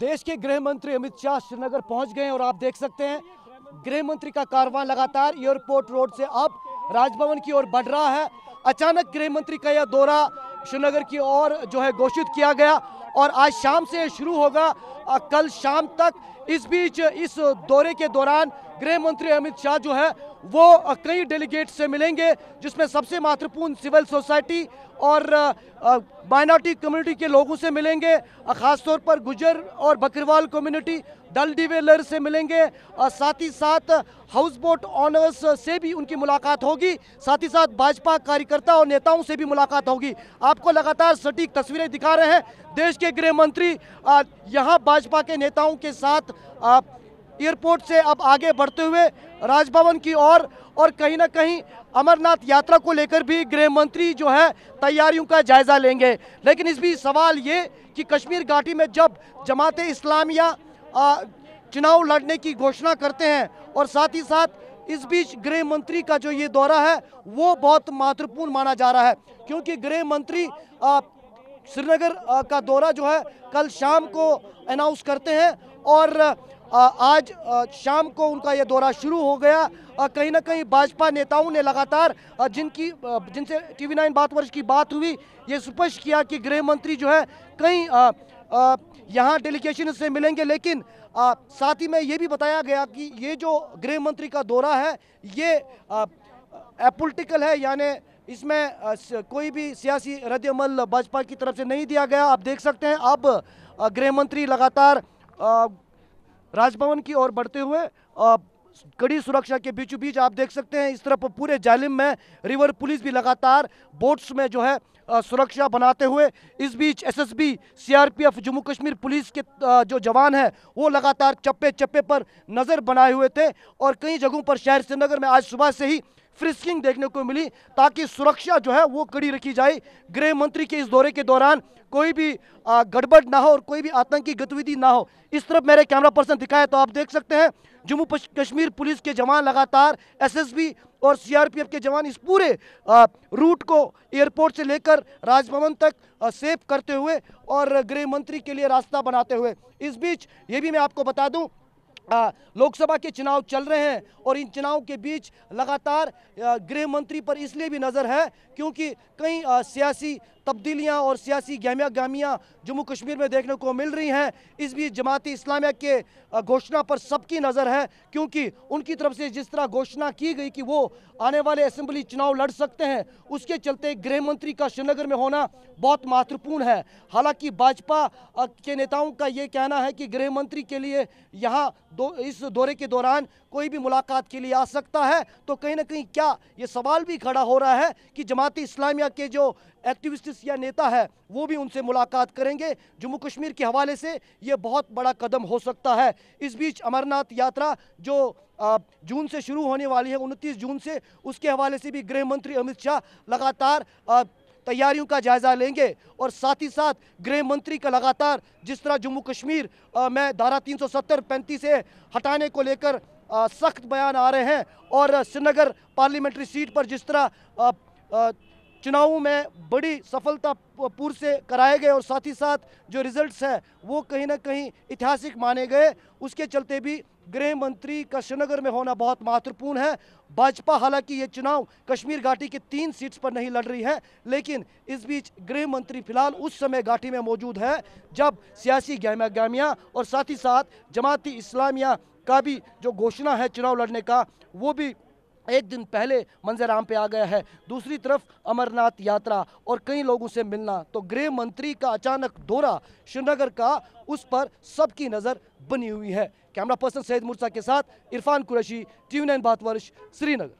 देश के गृह मंत्री अमित शाह श्रीनगर पहुंच गए और आप देख सकते हैं गृह मंत्री का कारवां लगातार एयरपोर्ट रोड से अब राजभवन की ओर बढ़ रहा है अचानक गृह मंत्री का यह दौरा श्रीनगर की ओर जो है घोषित किया गया और आज शाम से शुरू होगा कल शाम तक इस बीच इस दौरे के दौरान गृह मंत्री अमित शाह जो है वो कई डेलीगेट से मिलेंगे जिसमें सबसे महत्वपूर्ण सिविल सोसाइटी और माइनॉरिटी कम्युनिटी के लोगों से मिलेंगे ख़ासतौर पर गुजर और बकरवाल कम्युनिटी दल डिवेलर से मिलेंगे और साथ ही साथ हाउस बोट ऑनर्स से भी उनकी मुलाकात होगी साथ ही साथ भाजपा कार्यकर्ता और नेताओं से भी मुलाकात होगी आपको लगातार सटीक तस्वीरें दिखा रहे हैं देश के गृह मंत्री यहाँ भाजपा के नेताओं के साथ एयरपोर्ट से अब आगे बढ़ते हुए राजभवन की ओर और, और कहीं ना कहीं अमरनाथ यात्रा को लेकर भी गृह मंत्री जो है तैयारियों का जायजा लेंगे लेकिन इस बीच सवाल ये कि कश्मीर घाटी में जब जमात इस्लामिया चुनाव लड़ने की घोषणा करते हैं और साथ ही साथ इस बीच गृह मंत्री का जो ये दौरा है वो बहुत महत्वपूर्ण माना जा रहा है क्योंकि गृह मंत्री श्रीनगर का दौरा जो है कल शाम को अनाउंस करते हैं और आज शाम को उनका यह दौरा शुरू हो गया कहीं ना कहीं भाजपा नेताओं ने लगातार जिनकी जिनसे टीवी नाइन बात वर्ष की बात हुई ये स्पष्ट किया कि गृह मंत्री जो है कहीं यहाँ डेलीगेशन से मिलेंगे लेकिन साथ ही में ये भी बताया गया कि ये जो गृह मंत्री का दौरा है ये अपोलिटिकल है यानी इसमें कोई भी सियासी रद्दमल भाजपा की तरफ से नहीं दिया गया आप देख सकते हैं अब गृह मंत्री लगातार राजभवन की ओर बढ़ते हुए कड़ी सुरक्षा के बीचों बीच आप देख सकते हैं इस तरफ पूरे जालिम में रिवर पुलिस भी लगातार बोट्स में जो है सुरक्षा बनाते हुए इस बीच SSB CRPF Jammu Kashmir police के जो जवान हैं वो लगातार चप्पे चप्पे पर नज़र बनाए हुए थे और कई जगहों पर शहर श्रीनगर में आज सुबह से ही फ्रिस्किंग देखने को मिली ताकि सुरक्षा जो है वो कड़ी रखी जाए गृह मंत्री के इस दौरे के दौरान कोई भी गड़बड़ ना हो और कोई भी आतंकी गतिविधि ना हो इस तरफ मेरे कैमरा पर्सन दिखाए तो आप देख सकते हैं जम्मू कश्मीर पुलिस के जवान लगातार एसएसबी और सीआरपीएफ के जवान इस पूरे रूट को एयरपोर्ट से लेकर राजभवन तक सेफ करते हुए और गृह मंत्री के लिए रास्ता बनाते हुए इस बीच ये भी मैं आपको बता दूं लोकसभा के चुनाव चल रहे हैं और इन चुनाव के बीच लगातार गृह मंत्री पर इसलिए भी नज़र है क्योंकि कई सियासी तब्दीलियाँ और सियासी गहमिया गहमियाँ जम्मू कश्मीर में देखने को मिल रही हैं इस बीच जमाती इस्लामिया के घोषणा पर सबकी नज़र है क्योंकि उनकी तरफ से जिस तरह घोषणा की गई कि वो आने वाले असम्बली चुनाव लड़ सकते हैं उसके चलते गृह मंत्री का श्रीनगर में होना बहुत महत्वपूर्ण है हालांकि भाजपा के नेताओं का ये कहना है कि गृह मंत्री के लिए यहाँ दो इस दौरे के दौरान कोई भी मुलाकात के लिए आ सकता है तो कहीं ना कहीं क्या ये सवाल भी खड़ा हो रहा है कि जमाती इस्लामिया के जो एक्टिविस्ट या नेता है वो भी उनसे मुलाकात करेंगे जम्मू कश्मीर के हवाले से ये बहुत बड़ा कदम हो सकता है इस बीच अमरनाथ यात्रा जो जून से शुरू होने वाली है उनतीस जून से उसके हवाले से भी गृह मंत्री अमित शाह लगातार तैयारियों का जायज़ा लेंगे और साथ ही साथ गृह मंत्री का लगातार जिस तरह जम्मू कश्मीर में धारा 370 सौ सत्तर से हटाने को लेकर सख्त बयान आ रहे हैं और श्रीनगर पार्लियामेंट्री सीट पर जिस तरह चुनावों में बड़ी सफलता पूर्व से कराए गए और साथ ही साथ जो रिजल्ट्स है वो कहीं ना कहीं ऐतिहासिक माने गए उसके चलते भी गृह मंत्री का श्रीनगर में होना बहुत महत्वपूर्ण है भाजपा हालांकि ये चुनाव कश्मीर घाटी के तीन सीट्स पर नहीं लड़ रही है लेकिन इस बीच गृह मंत्री फिलहाल उस समय घाटी में मौजूद है जब सियासी गहमा और साथ ही साथ जमाती इस्लामिया का भी जो घोषणा है चुनाव लड़ने का वो भी एक दिन पहले मंजराम पे आ गया है दूसरी तरफ अमरनाथ यात्रा और कई लोगों से मिलना तो गृह मंत्री का अचानक दौरा श्रीनगर का उस पर सबकी नज़र बनी हुई है कैमरा पर्सन सैद मुर्सा के साथ इरफान कुरैशी ट्यून नाइन बात वर्ष श्रीनगर